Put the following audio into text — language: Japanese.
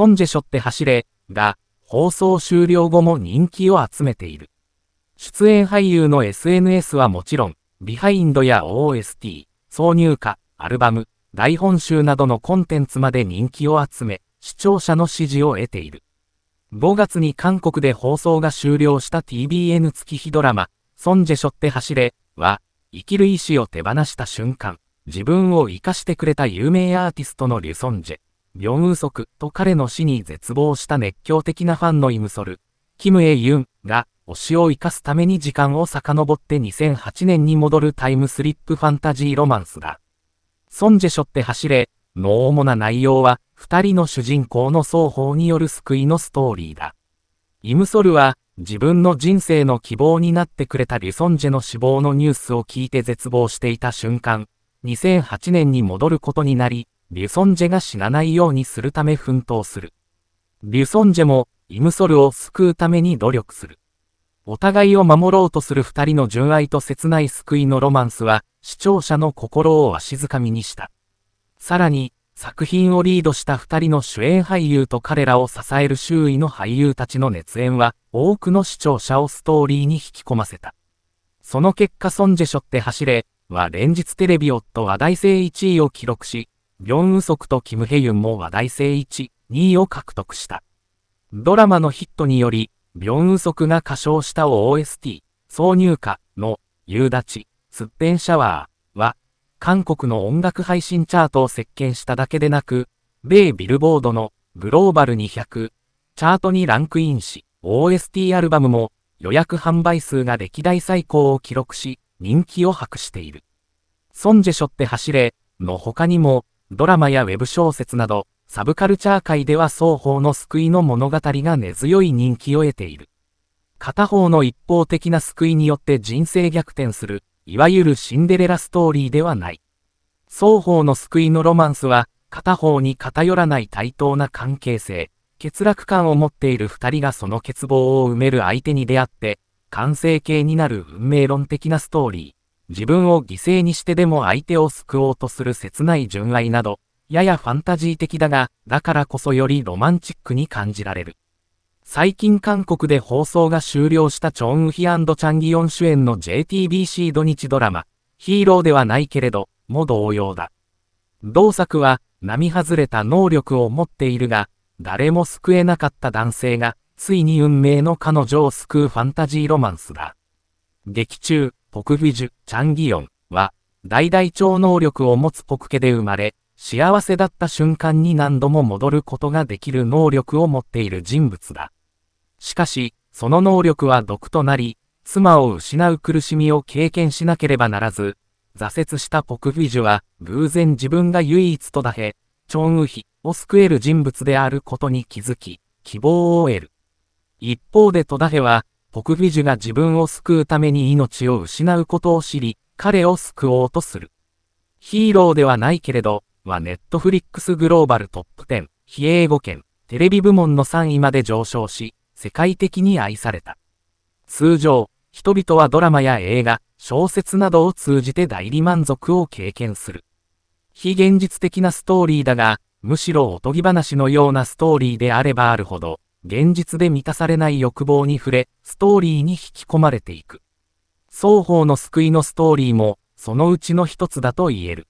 ソンジェショって走れが放送終了後も人気を集めている。出演俳優の SNS はもちろん、ビハインドや OST、挿入歌、アルバム、台本集などのコンテンツまで人気を集め、視聴者の支持を得ている。5月に韓国で放送が終了した TBN 月日ドラマ、ソンジェショって走れは、生きる意志を手放した瞬間、自分を生かしてくれた有名アーティストのリュソンジェ。病ンウソクと彼の死に絶望した熱狂的なファンのイムソル、キム・エ・ユンが推しを生かすために時間を遡って2008年に戻るタイムスリップファンタジーロマンスだ。ソンジェショって走れの主な内容は2人の主人公の双方による救いのストーリーだ。イムソルは自分の人生の希望になってくれたリソンジェの死亡のニュースを聞いて絶望していた瞬間、2008年に戻ることになり、リュソンジェが死なないようにするため奮闘する。リュソンジェも、イムソルを救うために努力する。お互いを守ろうとする二人の純愛と切ない救いのロマンスは、視聴者の心をわしづかみにした。さらに、作品をリードした二人の主演俳優と彼らを支える周囲の俳優たちの熱演は、多くの視聴者をストーリーに引き込ませた。その結果ソンジェショって走れは連日テレビ夫は大話題性1位を記録し、ビョンウソクとキムヘユンも話題性1、2位を獲得した。ドラマのヒットにより、ビョンウソクが歌唱した OST、挿入歌の、夕立、すっぺんシャワーは、韓国の音楽配信チャートを席巻しただけでなく、米ビルボードのグローバル200、チャートにランクインし、OST アルバムも予約販売数が歴代最高を記録し、人気を博している。ソンジェショって走れの他にも、ドラマやウェブ小説など、サブカルチャー界では双方の救いの物語が根強い人気を得ている。片方の一方的な救いによって人生逆転する、いわゆるシンデレラストーリーではない。双方の救いのロマンスは、片方に偏らない対等な関係性、欠落感を持っている二人がその欠乏を埋める相手に出会って、完成形になる運命論的なストーリー。自分を犠牲にしてでも相手を救おうとする切ない純愛など、ややファンタジー的だが、だからこそよりロマンチックに感じられる。最近韓国で放送が終了したチョン・ウヒチャン・ギヨン主演の JTBC 土日ドラマ、ヒーローではないけれど、も同様だ。同作は、並外れた能力を持っているが、誰も救えなかった男性が、ついに運命の彼女を救うファンタジーロマンスだ。劇中、ポクフィジュ、チャンギヨンは、大大超能力を持つポクケで生まれ、幸せだった瞬間に何度も戻ることができる能力を持っている人物だ。しかし、その能力は毒となり、妻を失う苦しみを経験しなければならず、挫折したポクフィジュは、偶然自分が唯一とだへ、チョンウヒを救える人物であることに気づき、希望を得る。一方で戸田ヘは、ポクフィジュが自分を救うために命を失うことを知り、彼を救おうとする。ヒーローではないけれど、はネットフリックスグローバルトップ10、非英語圏、テレビ部門の3位まで上昇し、世界的に愛された。通常、人々はドラマや映画、小説などを通じて代理満足を経験する。非現実的なストーリーだが、むしろおとぎ話のようなストーリーであればあるほど、現実で満たされない欲望に触れ、ストーリーに引き込まれていく。双方の救いのストーリーも、そのうちの一つだと言える。